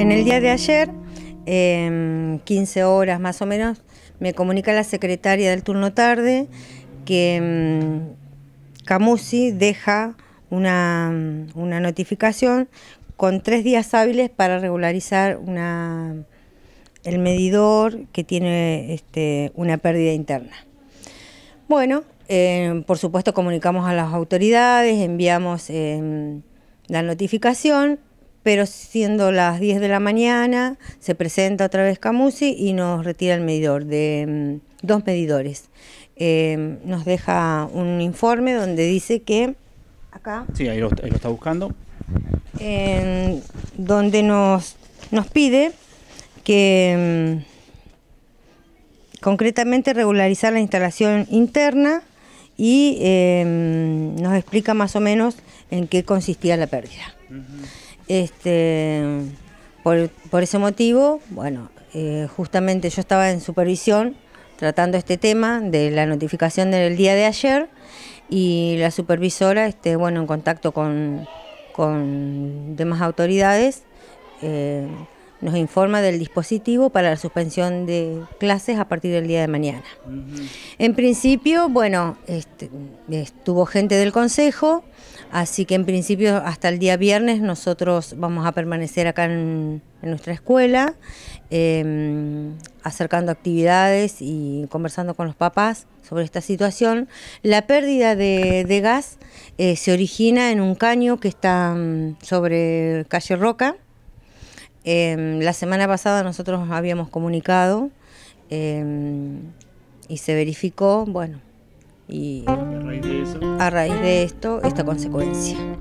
en el día de ayer, 15 em, horas más o menos, me comunica la secretaria del turno tarde que em, Camusi deja una, notificación con tres días hábiles para regularizar el medidor que tiene este, una pérdida interna. Bueno, em, por supuesto comunicamos a las autoridades, enviamos la notificación, pero siendo las 10 de la mañana se presenta otra vez Camusi y nos retira el medidor de mm, dos medidores. Em, nos deja un informe donde dice que acá... Sí, ahí lo, está buscando. donde nos, nos pide que mm, concretamente regularizar la instalación interna y em, nos explica más o menos en qué consistía la pérdida. Este, por, ese motivo, bueno, eh, justamente yo estaba en supervisión tratando este tema de la notificación del día de ayer y la supervisora, este, bueno, en contacto con, demás autoridades, eh, nos informa del dispositivo para la suspensión de clases a partir del día de mañana. En principio, bueno, este, estuvo gente del Consejo, así que en principio hasta el día viernes nosotros vamos a permanecer acá en, nuestra escuela, em, acercando actividades y conversando con los papás sobre esta situación. La pérdida de, gas eh, se origina en un caño que está mm, sobre calle Roca, Em, la semana pasada nosotros habíamos comunicado em, y se verificó, bueno, y a raíz de esto, esta consecuencia.